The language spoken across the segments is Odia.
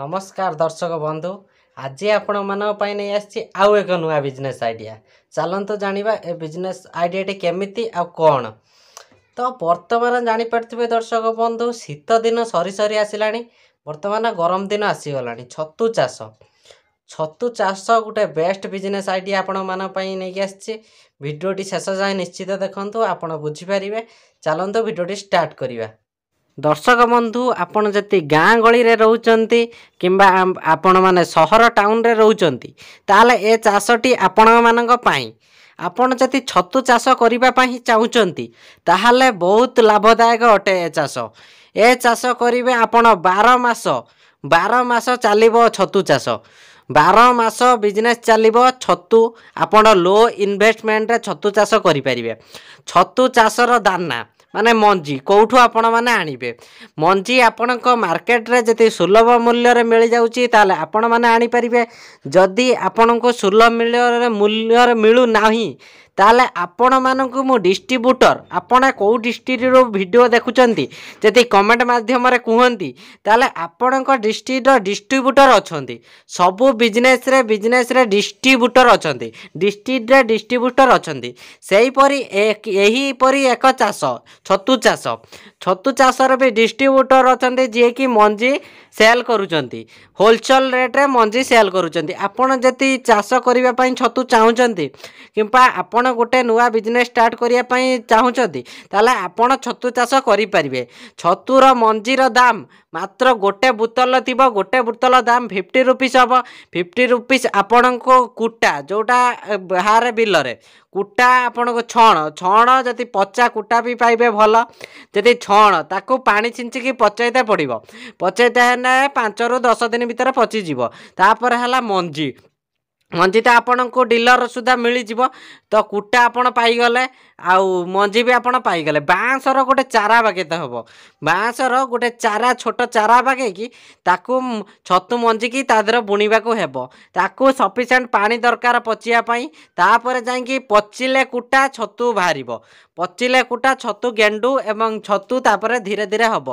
ନମସ୍କାର ଦର୍ଶକ ବନ୍ଧୁ ଆଜି ଆପଣମାନଙ୍କ ପାଇଁ ନେଇ ଆସିଛି ଆଉ ଏକ ନୂଆ ବିଜନେସ୍ ଆଇଡ଼ିଆ ଚାଲନ୍ତୁ ଜାଣିବା ଏ ବିଜନେସ୍ ଆଇଡ଼ିଆଟି କେମିତି ଆଉ କ'ଣ ତ ବର୍ତ୍ତମାନ ଜାଣିପାରୁଥିବେ ଦର୍ଶକ ବନ୍ଧୁ ଶୀତ ଦିନ ସରି ସରି ଆସିଲାଣି ବର୍ତ୍ତମାନ ଗରମ ଦିନ ଆସିଗଲାଣି ଛତୁ ଚାଷ ଛତୁ ଚାଷ ଗୋଟେ ବେଷ୍ଟ ବିଜନେସ୍ ଆଇଡ଼ିଆ ଆପଣମାନଙ୍କ ପାଇଁ ନେଇକି ଆସିଛି ଭିଡ଼ିଓଟି ଶେଷ ଯାଏଁ ନିଶ୍ଚିତ ଦେଖନ୍ତୁ ଆପଣ ବୁଝିପାରିବେ ଚାଲନ୍ତୁ ଭିଡ଼ିଓଟି ଷ୍ଟାର୍ଟ କରିବା ଦର୍ଶକ ବନ୍ଧୁ ଆପଣ ଯଦି ଗାଁ ଗହଳିରେ ରହୁଛନ୍ତି କିମ୍ବା ଆପଣମାନେ ସହର ଟାଉନରେ ରହୁଛନ୍ତି ତାହେଲେ ଏ ଚାଷଟି ଆପଣମାନଙ୍କ ପାଇଁ ଆପଣ ଯଦି ଛତୁ ଚାଷ କରିବା ପାଇଁ ଚାହୁଁଛନ୍ତି ତାହେଲେ ବହୁତ ଲାଭଦାୟକ ଅଟେ ଏ ଚାଷ ଏ ଚାଷ କରିବେ ଆପଣ ବାର ମାସ ବାର ମାସ ଚାଲିବ ଛତୁ ଚାଷ ବାର ମାସ ବିଜନେସ୍ ଚାଲିବ ଛତୁ ଆପଣ ଲୋ ଇନଭେଷ୍ଟମେଣ୍ଟରେ ଛତୁ ଚାଷ କରିପାରିବେ ଛତୁ ଚାଷର ଦାନା ମାନେ ମଞ୍ଜି କେଉଁଠୁ ଆପଣମାନେ ଆଣିବେ ମଞ୍ଜି ଆପଣଙ୍କ ମାର୍କେଟରେ ଯଦି ସୁଲଭ ମୂଲ୍ୟରେ ମିଳିଯାଉଛି ତାହେଲେ ଆପଣମାନେ ଆଣିପାରିବେ ଯଦି ଆପଣଙ୍କୁ ସୁଲଭ ମୂଲ୍ୟରେ ମୂଲ୍ୟରେ ମିଳୁନାହିଁ ତାହେଲେ ଆପଣମାନଙ୍କୁ ମୁଁ ଡିଷ୍ଟ୍ରିବ୍ୟୁଟର ଆପଣ କେଉଁ ଡିଷ୍ଟ୍ରିକ୍ଟରୁ ଭିଡ଼ିଓ ଦେଖୁଛନ୍ତି ଯଦି କମେଣ୍ଟ ମାଧ୍ୟମରେ କୁହନ୍ତି ତାହେଲେ ଆପଣଙ୍କ ଡିଷ୍ଟ୍ରିକ୍ଟର ଡିଷ୍ଟ୍ରିବ୍ୟୁଟର ଅଛନ୍ତି ସବୁ ବିଜନେସ୍ରେ ବିଜନେସ୍ରେ ଡିଷ୍ଟ୍ରିବ୍ୟୁଟର ଅଛନ୍ତି ଡିଷ୍ଟ୍ରିକ୍ଟରେ ଡିଷ୍ଟ୍ରିବ୍ୟୁଟର ଅଛନ୍ତି ସେହିପରି ଏହିପରି ଏକ ଚାଷ ଛତୁ ଚାଷ ଛତୁ ଚାଷରେ ବି ଡିଷ୍ଟ୍ରିବ୍ୟୁଟର ଅଛନ୍ତି ଯିଏକି ମଞ୍ଜି ସେଲ୍ କରୁଛନ୍ତି ହୋଲସେଲ୍ ରେଟ୍ରେ ମଞ୍ଜି ସେଲ୍ କରୁଛନ୍ତି ଆପଣ ଯଦି ଚାଷ କରିବା ପାଇଁ ଛତୁ ଚାହୁଁଛନ୍ତି କିମ୍ବା ଆପଣ ଆପଣ ଗୋଟେ ନୂଆ ବିଜନେସ୍ ଷ୍ଟାର୍ଟ କରିବା ପାଇଁ ଚାହୁଁଛନ୍ତି ତାହେଲେ ଆପଣ ଛତୁ ଚାଷ କରିପାରିବେ ଛତୁର ମଞ୍ଜିର ଦାମ ମାତ୍ର ଗୋଟେ ବୋତଲ ଥିବ ଗୋଟେ ବୋତଲ ଦାମ୍ ଫିଫ୍ଟି ରୁପିସ୍ ହେବ ଫିଫ୍ଟି ରୁପିସ୍ ଆପଣଙ୍କ କୁଟା ଯେଉଁଟା ବାହାରେ ବିଲରେ କୁଟା ଆପଣଙ୍କ ଛଣ ଛଣ ଯଦି ପଚା କୁଟା ବି ପାଇବେ ଭଲ ଯଦି ଛଣ ତାକୁ ପାଣି ଛିଞ୍ଚିକି ପଚାଇତେ ପଡ଼ିବ ପଚାଇତେ ହେଲେ ପାଞ୍ଚରୁ ଦଶ ଦିନ ଭିତରେ ପଚିଯିବ ତାପରେ ହେଲା ମଞ୍ଜି ମଞ୍ଜି ତ ଆପଣଙ୍କୁ ଡିଲର ସୁଦ୍ଧା ମିଳିଯିବ ତ କୁଟା ଆପଣ ପାଇଗଲେ ଆଉ ମଞ୍ଜି ବି ଆପଣ ପାଇଗଲେ ବାଆଁଶର ଗୋଟେ ଚାରା ବାଗେଇତେ ହେବ ବାଆଁଶର ଗୋଟେ ଚାରା ଛୋଟ ଚାରା ବାଗେଇକି ତାକୁ ଛତୁ ମଞ୍ଜିକି ତା ଦେହରେ ବୁଣିବାକୁ ହେବ ତାକୁ ସଫିସିଏଣ୍ଟ ପାଣି ଦରକାର ପଚିବା ପାଇଁ ତାପରେ ଯାଇକି ପଚିଲେ କୁଟା ଛତୁ ବାହାରିବ ପଚିଲେ କୁଟା ଛତୁ ଗେଣ୍ଡୁ ଏବଂ ଛତୁ ତାପରେ ଧୀରେ ଧୀରେ ହେବ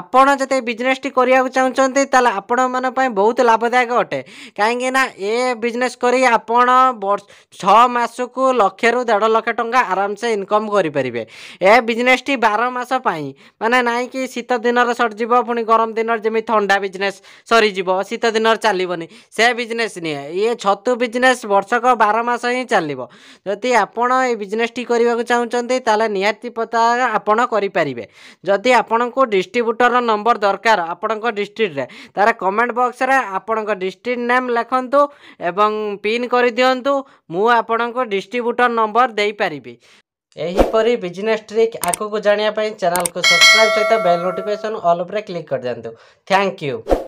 ଆପଣ ଯେତେ ବିଜନେସ୍ଟି କରିବାକୁ ଚାହୁଁଛନ୍ତି ତାହେଲେ ଆପଣମାନଙ୍କ ପାଇଁ ବହୁତ ଲାଭଦାୟକ ଅଟେ କାହିଁକିନା ଏ ବିଜନେସ୍ ବିଜନେସ୍ କରି ଆପଣ ଛଅ ମାସକୁ ଲକ୍ଷରୁ ଦେଢ଼ ଲକ୍ଷ ଟଙ୍କା ଆରାମସେ ଇନକମ୍ କରିପାରିବେ ଏ ବିଜନେସ୍ଟି ବାର ମାସ ପାଇଁ ମାନେ ନାହିଁ କି ଶୀତ ଦିନରେ ସରିଯିବ ପୁଣି ଗରମ ଦିନରେ ଯେମିତି ଥଣ୍ଡା ବିଜନେସ୍ ସରିଯିବ ଶୀତ ଦିନରେ ଚାଲିବନି ସେ ବିଜନେସ୍ ନିଏ ଇଏ ଛତୁ ବିଜନେସ୍ ବର୍ଷକ ବାର ମାସ ହିଁ ଚାଲିବ ଯଦି ଆପଣ ଏ ବିଜନେସ୍ଟି କରିବାକୁ ଚାହୁଁଛନ୍ତି ତାହେଲେ ନିହାତି ପତା ଆପଣ କରିପାରିବେ ଯଦି ଆପଣଙ୍କୁ ଡିଷ୍ଟ୍ରିବ୍ୟୁଟର ନମ୍ବର ଦରକାର ଆପଣଙ୍କ ଡିଷ୍ଟ୍ରିକ୍ଟରେ ତା'ର କମେଣ୍ଟ ବକ୍ସରେ ଆପଣଙ୍କ ଡିଷ୍ଟ୍ରିକ୍ଟ ନେମ୍ ଲେଖନ୍ତୁ ଏବଂ पिन पिन्दिनु म आपणको डिस्ट्रिब्युटर नम्बर दिइपारिपरि विजनस ट्रिक आगको चैनल को सब्सक्राइब सहित क्लिक कर अल्प्रेक्टु थ्याङ्क यू